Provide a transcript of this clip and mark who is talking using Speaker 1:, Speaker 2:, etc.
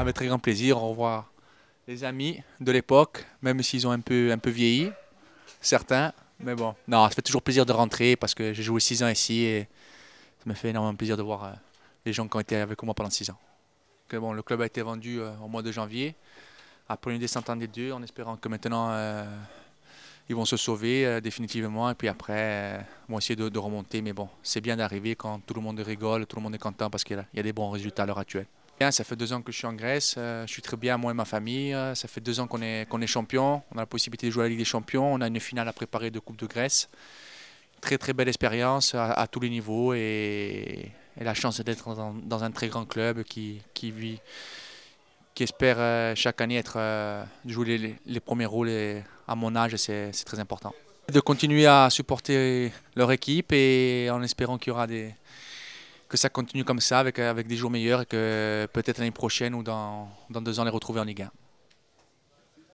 Speaker 1: Avec très grand plaisir. Au revoir les amis de l'époque, même s'ils ont un peu, un peu vieilli, certains. Mais bon, non, ça fait toujours plaisir de rentrer parce que j'ai joué six ans ici et ça me fait énormément plaisir de voir euh, les gens qui ont été avec moi pendant six ans. bon, le club a été vendu euh, au mois de janvier, après une descente en deux, en espérant que maintenant euh, ils vont se sauver définitivement. Et puis après, ils vont essayer de, remonter. Mais bon, c'est bien d'arriver quand tout le monde rigole, tout le monde est content parce qu'il y a des bons résultats à l'heure actuelle ça fait deux ans que je suis en Grèce, euh, je suis très bien, moi et ma famille. Euh, ça fait deux ans qu'on est, qu'on est champion, on a la possibilité de jouer à la Ligue des Champions, on a une finale à préparer de Coupe de Grèce. Très très belle expérience à, tous les niveaux et, la chance d'être dans, un très grand club qui, qui vit, qui espère euh, chaque année être, jouer les, les premiers rôles à mon âge, c'est très important. De continuer à supporter leur équipe et en espérant qu'il y aura des que ça continue comme ça avec, euh, avec des jours meilleurs et que peut-être l'année prochaine ou dans, dans deux ans les retrouver en Ligue 1.